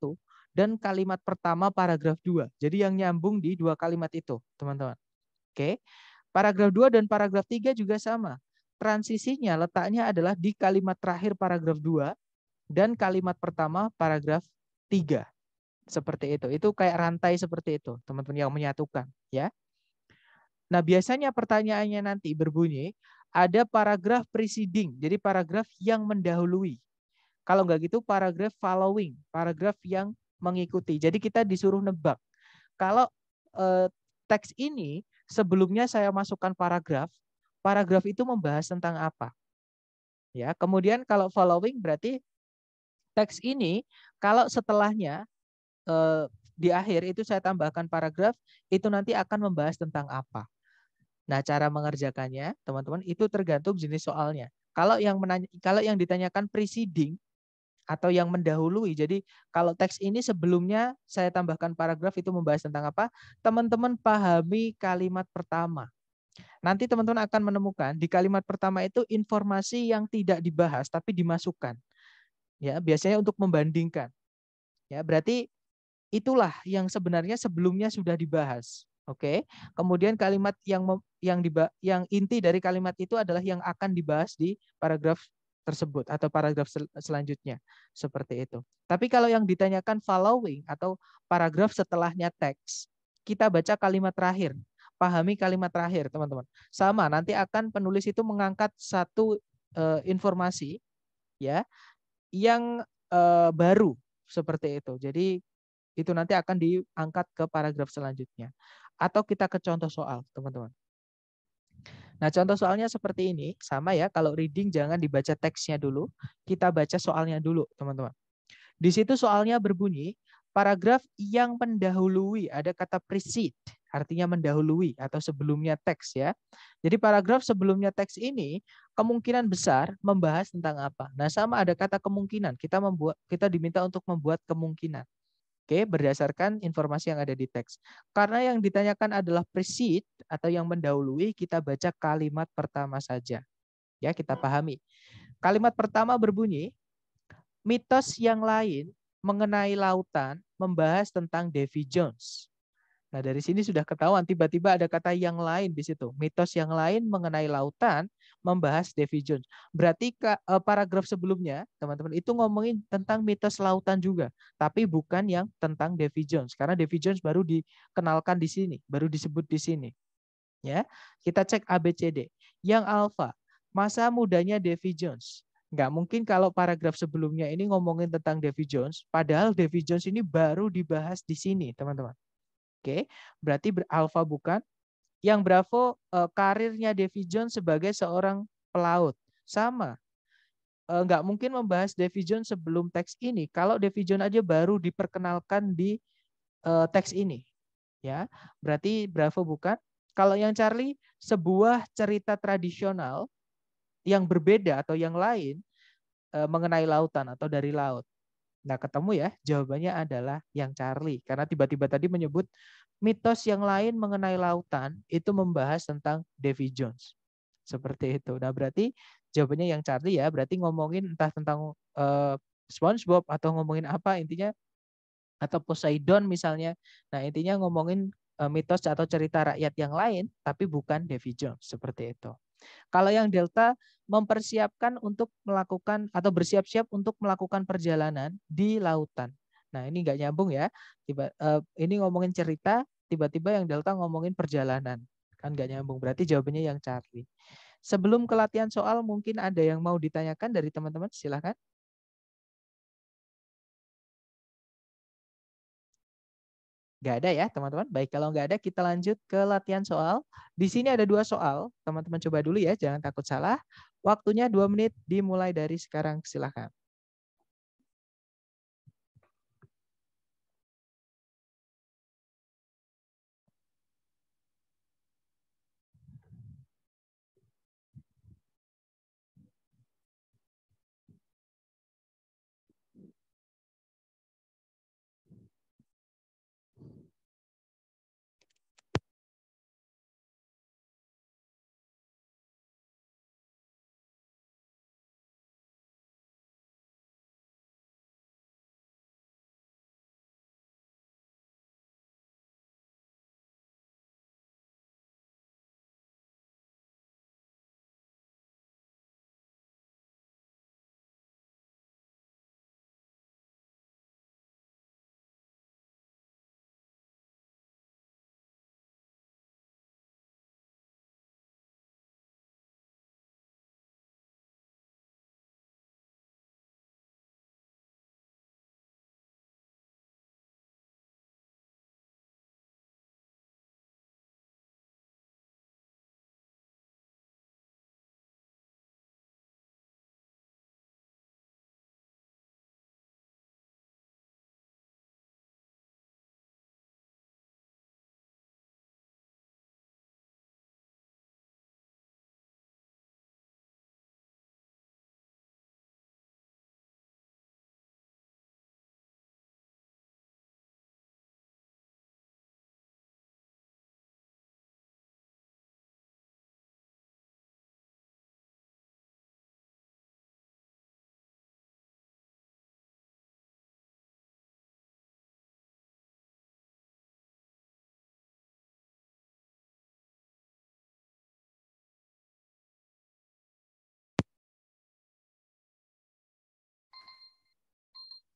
dan kalimat pertama paragraf 2. Jadi yang nyambung di dua kalimat itu, teman-teman. Oke. Paragraf 2 dan paragraf 3 juga sama. Transisinya letaknya adalah di kalimat terakhir paragraf 2 dan kalimat pertama paragraf 3. Seperti itu. Itu kayak rantai seperti itu, teman-teman yang menyatukan, ya. Nah, biasanya pertanyaannya nanti berbunyi, ada paragraf preceding, jadi paragraf yang mendahului. Kalau nggak gitu, paragraf following, paragraf yang mengikuti. Jadi kita disuruh nebak. Kalau eh, teks ini sebelumnya saya masukkan paragraf, paragraf itu membahas tentang apa. Ya, kemudian kalau following berarti teks ini kalau setelahnya eh, di akhir itu saya tambahkan paragraf itu nanti akan membahas tentang apa. Nah, cara mengerjakannya, teman-teman, itu tergantung jenis soalnya. Kalau yang menanya, kalau yang ditanyakan preceding atau yang mendahului, jadi kalau teks ini sebelumnya saya tambahkan paragraf itu membahas tentang apa, teman-teman pahami kalimat pertama. Nanti teman-teman akan menemukan di kalimat pertama itu informasi yang tidak dibahas tapi dimasukkan. Ya, biasanya untuk membandingkan. Ya, berarti itulah yang sebenarnya sebelumnya sudah dibahas. Oke. Kemudian kalimat yang yang yang inti dari kalimat itu adalah yang akan dibahas di paragraf tersebut atau paragraf sel selanjutnya seperti itu. Tapi kalau yang ditanyakan following atau paragraf setelahnya teks, kita baca kalimat terakhir. Pahami kalimat terakhir, teman-teman. Sama, nanti akan penulis itu mengangkat satu uh, informasi ya yang uh, baru seperti itu. Jadi itu nanti akan diangkat ke paragraf selanjutnya atau kita ke contoh soal, teman-teman. Nah, contoh soalnya seperti ini, sama ya. Kalau reading jangan dibaca teksnya dulu, kita baca soalnya dulu, teman-teman. Di situ soalnya berbunyi, paragraf yang mendahului ada kata precede, artinya mendahului atau sebelumnya teks ya. Jadi paragraf sebelumnya teks ini kemungkinan besar membahas tentang apa. Nah, sama ada kata kemungkinan. Kita membuat kita diminta untuk membuat kemungkinan. Oke, berdasarkan informasi yang ada di teks. Karena yang ditanyakan adalah precede atau yang mendahului, kita baca kalimat pertama saja. Ya, kita hmm. pahami. Kalimat pertama berbunyi, mitos yang lain mengenai lautan membahas tentang Davy Jones. Nah, dari sini sudah ketahuan tiba-tiba ada kata yang lain di situ. Mitos yang lain mengenai lautan membahas Davy Jones. Berarti eh, paragraf sebelumnya, teman-teman, itu ngomongin tentang mitos lautan juga, tapi bukan yang tentang Davy Jones karena Davy Jones baru dikenalkan di sini, baru disebut di sini. Ya. Kita cek ABCD. Yang alfa, masa mudanya Davy Jones. Nggak mungkin kalau paragraf sebelumnya ini ngomongin tentang Davy Jones, padahal Davy Jones ini baru dibahas di sini, teman-teman. Oke, berarti alfa bukan, yang Bravo uh, karirnya Davy Jones sebagai seorang pelaut. Sama. nggak eh, nggak mungkin membahas Davy Jones sebelum teks ini. Kalau Davy Jones aja baru diperkenalkan di uh, teks ini. ya Berarti Bravo bukan. Kalau yang Charlie, sebuah cerita tradisional yang berbeda atau yang lain uh, mengenai lautan atau dari laut. Nah, ketemu ya. Jawabannya adalah yang Charlie karena tiba-tiba tadi menyebut mitos yang lain mengenai lautan itu membahas tentang Davy Jones. Seperti itu. Nah, berarti jawabannya yang Charlie ya, berarti ngomongin entah tentang uh, SpongeBob atau ngomongin apa intinya atau Poseidon misalnya. Nah, intinya ngomongin uh, mitos atau cerita rakyat yang lain tapi bukan Davy Jones seperti itu. Kalau yang delta mempersiapkan untuk melakukan atau bersiap-siap untuk melakukan perjalanan di lautan. Nah, ini nggak nyambung ya. Tiba uh, ini ngomongin cerita, tiba-tiba yang Delta ngomongin perjalanan. Kan nggak nyambung. Berarti jawabannya yang Charlie. Sebelum ke latihan soal, mungkin ada yang mau ditanyakan dari teman-teman. Silahkan. Nggak ada ya, teman-teman. Baik, kalau nggak ada, kita lanjut ke latihan soal. Di sini ada dua soal. Teman-teman coba dulu ya, jangan takut salah. Waktunya dua menit, dimulai dari sekarang. Silahkan.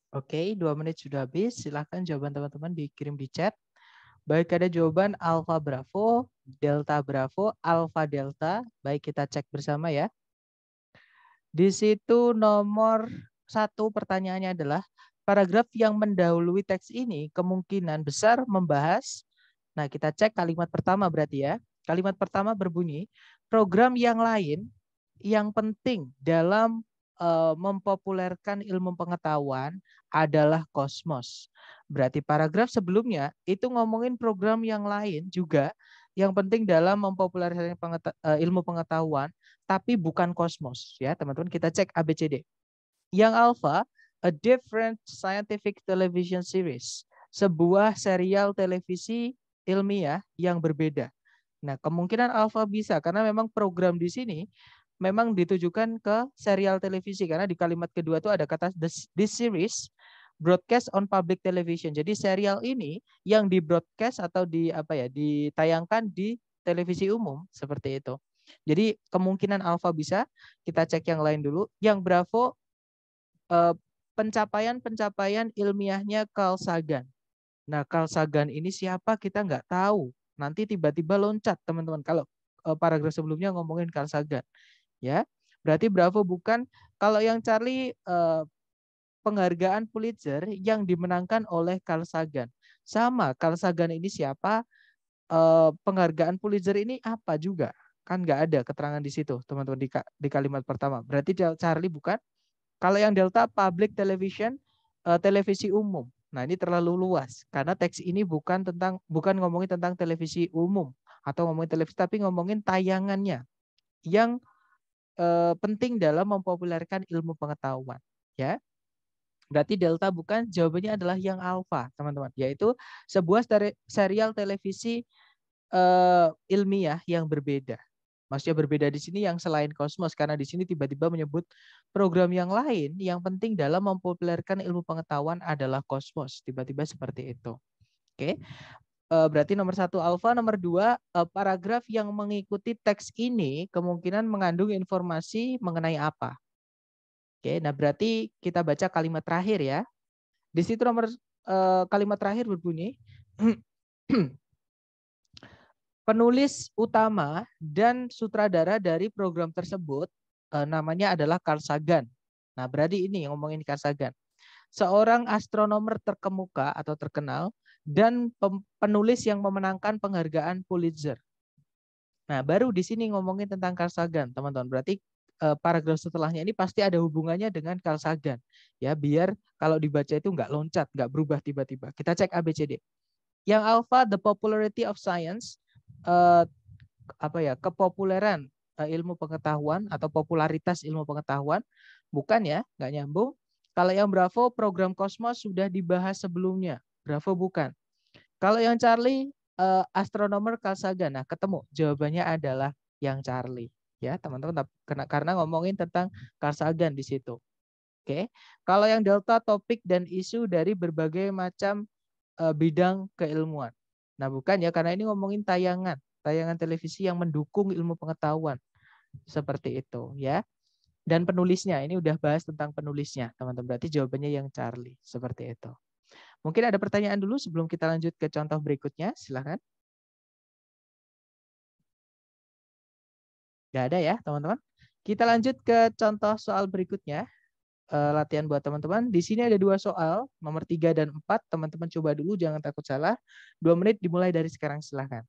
Oke, dua menit sudah habis. Silahkan jawaban teman-teman dikirim di chat. Baik ada jawaban Alfa Bravo, Delta Bravo, Alfa Delta. Baik kita cek bersama ya. Di situ nomor satu pertanyaannya adalah paragraf yang mendahului teks ini kemungkinan besar membahas. Nah kita cek kalimat pertama berarti ya. Kalimat pertama berbunyi program yang lain yang penting dalam Eh, mempopulerkan ilmu pengetahuan adalah kosmos. Berarti paragraf sebelumnya itu ngomongin program yang lain juga yang penting dalam mempopulerkan eh, ilmu pengetahuan tapi bukan kosmos ya teman-teman kita cek ABCD. Yang alfa a different scientific television series, sebuah serial televisi ilmiah yang berbeda. Nah, kemungkinan alfa bisa karena memang program di sini memang ditujukan ke serial televisi karena di kalimat kedua itu ada kata this, series broadcast on public television. Jadi serial ini yang di broadcast atau di apa ya ditayangkan di televisi umum seperti itu. Jadi kemungkinan alfa bisa kita cek yang lain dulu. Yang Bravo eh, pencapaian-pencapaian ilmiahnya Carl Sagan. Nah, Carl Sagan ini siapa kita nggak tahu. Nanti tiba-tiba loncat teman-teman kalau eh, paragraf sebelumnya ngomongin Carl Sagan ya. Berarti Bravo bukan kalau yang Charlie eh, penghargaan Pulitzer yang dimenangkan oleh Carl Sagan. Sama, Carl Sagan ini siapa? Eh, penghargaan Pulitzer ini apa juga? Kan nggak ada keterangan di situ, teman-teman di, di kalimat pertama. Berarti Charlie bukan. Kalau yang Delta Public Television eh, televisi umum. Nah, ini terlalu luas karena teks ini bukan tentang bukan ngomongin tentang televisi umum atau ngomongin televisi tapi ngomongin tayangannya yang eh, penting dalam mempopulerkan ilmu pengetahuan, ya. Berarti delta bukan jawabannya adalah yang alfa, teman-teman, yaitu sebuah serial televisi eh, ilmiah yang berbeda. Maksudnya berbeda di sini yang selain kosmos karena di sini tiba-tiba menyebut program yang lain yang penting dalam mempopulerkan ilmu pengetahuan adalah kosmos. Tiba-tiba seperti itu. Oke. Eh, berarti nomor satu alfa, nomor dua eh, paragraf yang mengikuti teks ini kemungkinan mengandung informasi mengenai apa. Oke, nah berarti kita baca kalimat terakhir ya. Di situ nomor eh, kalimat terakhir berbunyi penulis utama dan sutradara dari program tersebut namanya adalah Carl Sagan. Nah, berarti ini yang ngomongin Carl Sagan. Seorang astronomer terkemuka atau terkenal dan penulis yang memenangkan penghargaan Pulitzer. Nah, baru di sini ngomongin tentang Carl Sagan, teman-teman. Berarti eh, paragraf setelahnya ini pasti ada hubungannya dengan Carl Sagan. Ya, biar kalau dibaca itu nggak loncat, nggak berubah tiba-tiba. Kita cek ABCD. Yang alpha, the popularity of science, eh, apa ya, kepopuleran eh, ilmu pengetahuan atau popularitas ilmu pengetahuan. Bukan ya, nggak nyambung. Kalau yang Bravo, program Kosmos sudah dibahas sebelumnya. Bravo bukan. Kalau yang Charlie, uh, astronomer Carl Sagan. Nah, ketemu. Jawabannya adalah yang Charlie. Ya, teman-teman. Karena, karena ngomongin tentang Carl Sagan di situ. Oke. Kalau yang delta topik dan isu dari berbagai macam uh, bidang keilmuan. Nah, bukan ya karena ini ngomongin tayangan, tayangan televisi yang mendukung ilmu pengetahuan. Seperti itu, ya. Dan penulisnya, ini udah bahas tentang penulisnya, teman-teman. Berarti jawabannya yang Charlie, seperti itu. Mungkin ada pertanyaan dulu sebelum kita lanjut ke contoh berikutnya. Silahkan. Gak ada ya, teman-teman. Kita lanjut ke contoh soal berikutnya. Eh, latihan buat teman-teman. Di sini ada dua soal, nomor tiga dan empat, Teman-teman coba dulu, jangan takut salah. Dua menit dimulai dari sekarang, silahkan.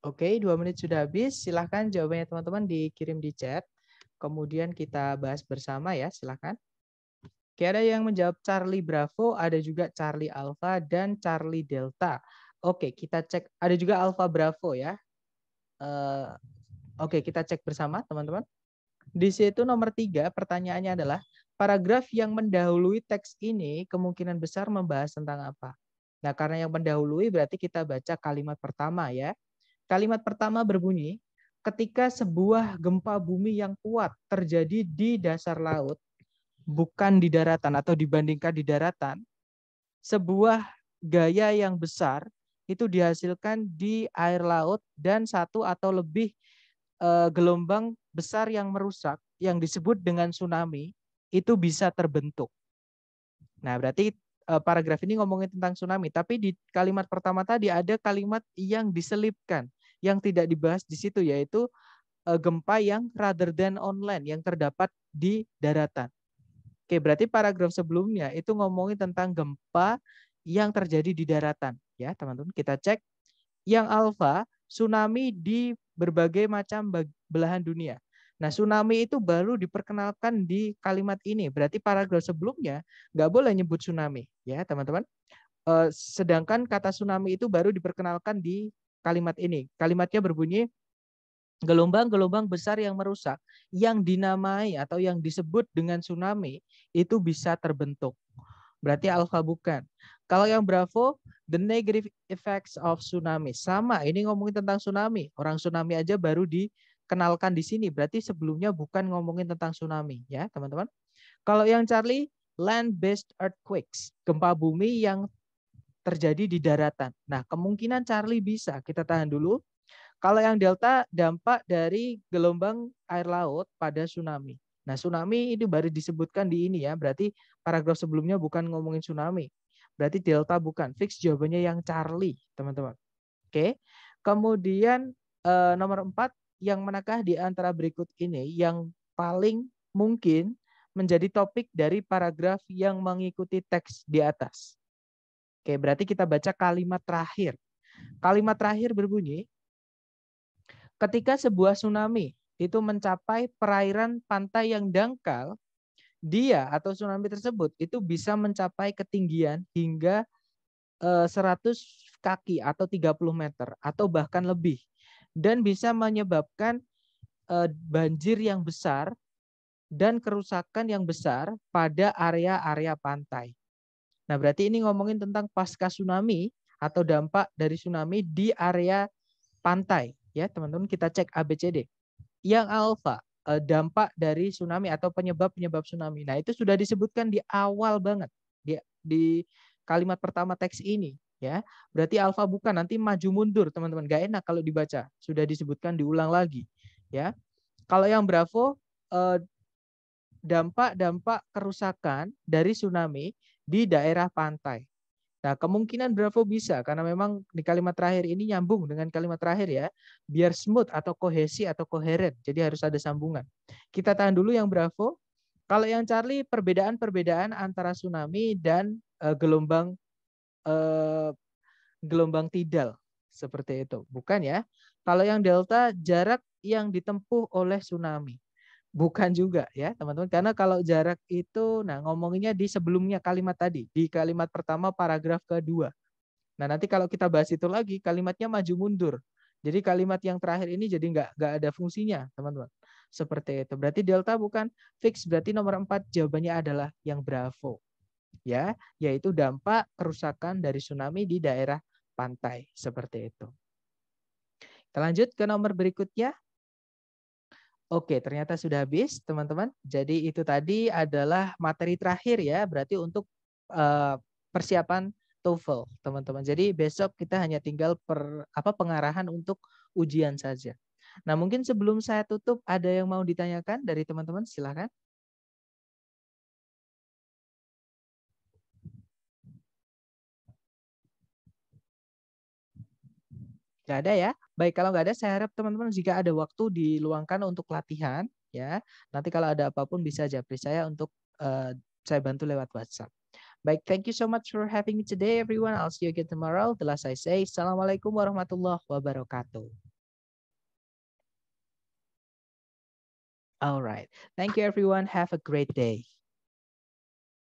Oke, dua menit sudah habis. Silahkan jawabannya teman-teman dikirim di chat. Kemudian kita bahas bersama ya, silahkan. Oke, ada yang menjawab Charlie Bravo, ada juga Charlie Alpha, dan Charlie Delta. Oke, kita cek. Ada juga Alpha Bravo ya. Uh, Oke, kita cek bersama teman-teman. Di situ nomor tiga pertanyaannya adalah, paragraf yang mendahului teks ini kemungkinan besar membahas tentang apa? Nah, karena yang mendahului berarti kita baca kalimat pertama ya. Kalimat pertama berbunyi, ketika sebuah gempa bumi yang kuat terjadi di dasar laut, bukan di daratan atau dibandingkan di daratan, sebuah gaya yang besar itu dihasilkan di air laut dan satu atau lebih eh, gelombang besar yang merusak yang disebut dengan tsunami itu bisa terbentuk. Nah, berarti eh, paragraf ini ngomongin tentang tsunami, tapi di kalimat pertama tadi ada kalimat yang diselipkan yang tidak dibahas di situ yaitu eh, gempa yang rather than online yang terdapat di daratan. Oke, berarti paragraf sebelumnya itu ngomongin tentang gempa yang terjadi di daratan, ya teman-teman. Kita cek yang alfa tsunami di berbagai macam belahan dunia. Nah, tsunami itu baru diperkenalkan di kalimat ini. Berarti paragraf sebelumnya nggak boleh nyebut tsunami, ya teman-teman. Eh, sedangkan kata tsunami itu baru diperkenalkan di kalimat ini. Kalimatnya berbunyi gelombang-gelombang besar yang merusak yang dinamai atau yang disebut dengan tsunami itu bisa terbentuk. Berarti alfa bukan. Kalau yang Bravo, the negative effects of tsunami. Sama, ini ngomongin tentang tsunami. Orang tsunami aja baru dikenalkan di sini. Berarti sebelumnya bukan ngomongin tentang tsunami ya, teman-teman. Kalau yang Charlie, land based earthquakes, gempa bumi yang terjadi di daratan. Nah, kemungkinan Charlie bisa. Kita tahan dulu. Kalau yang delta dampak dari gelombang air laut pada tsunami. Nah, tsunami itu baru disebutkan di ini ya. Berarti paragraf sebelumnya bukan ngomongin tsunami. Berarti delta bukan. Fix jawabannya yang Charlie, teman-teman. Oke. Kemudian eh, nomor empat, yang manakah di antara berikut ini yang paling mungkin menjadi topik dari paragraf yang mengikuti teks di atas. Oke, berarti kita baca kalimat terakhir. Kalimat terakhir berbunyi, ketika sebuah tsunami itu mencapai perairan pantai yang dangkal, dia atau tsunami tersebut itu bisa mencapai ketinggian hingga 100 eh, kaki atau 30 meter atau bahkan lebih dan bisa menyebabkan eh, banjir yang besar dan kerusakan yang besar pada area-area pantai. Nah, berarti ini ngomongin tentang pasca tsunami atau dampak dari tsunami di area pantai ya, teman-teman kita cek ABCD. Yang alfa eh, dampak dari tsunami atau penyebab-penyebab tsunami. Nah, itu sudah disebutkan di awal banget di di kalimat pertama teks ini ya. Berarti alfa bukan nanti maju mundur, teman-teman. Gak enak kalau dibaca. Sudah disebutkan diulang lagi ya. Kalau yang bravo eh, dampak-dampak kerusakan dari tsunami di daerah pantai. Nah, kemungkinan bravo bisa? Karena memang di kalimat terakhir ini nyambung dengan kalimat terakhir ya. Biar smooth atau kohesi atau koheren. Jadi harus ada sambungan. Kita tahan dulu yang bravo. Kalau yang Charlie, perbedaan-perbedaan antara tsunami dan uh, gelombang uh, gelombang tidal. Seperti itu. Bukan ya. Kalau yang delta, jarak yang ditempuh oleh tsunami. Bukan juga ya, teman-teman. Karena kalau jarak itu nah ngomonginnya di sebelumnya kalimat tadi, di kalimat pertama paragraf kedua. Nah, nanti kalau kita bahas itu lagi kalimatnya maju mundur. Jadi kalimat yang terakhir ini jadi nggak nggak ada fungsinya, teman-teman. Seperti itu. Berarti delta bukan fix, berarti nomor empat jawabannya adalah yang bravo. Ya, yaitu dampak kerusakan dari tsunami di daerah pantai seperti itu. Kita lanjut ke nomor berikutnya, Oke, ternyata sudah habis, teman-teman. Jadi itu tadi adalah materi terakhir ya, berarti untuk eh, persiapan TOEFL, teman-teman. Jadi besok kita hanya tinggal per apa pengarahan untuk ujian saja. Nah, mungkin sebelum saya tutup ada yang mau ditanyakan dari teman-teman, silakan. Gak ada ya? Baik, kalau nggak ada, saya harap teman-teman jika ada waktu diluangkan untuk latihan, ya. Nanti kalau ada apapun bisa japri saya untuk uh, saya bantu lewat WhatsApp. Baik, thank you so much for having me today, everyone. I'll see you again tomorrow. The last I say, Assalamualaikum warahmatullahi wabarakatuh. Alright, Thank you, everyone. Have a great day.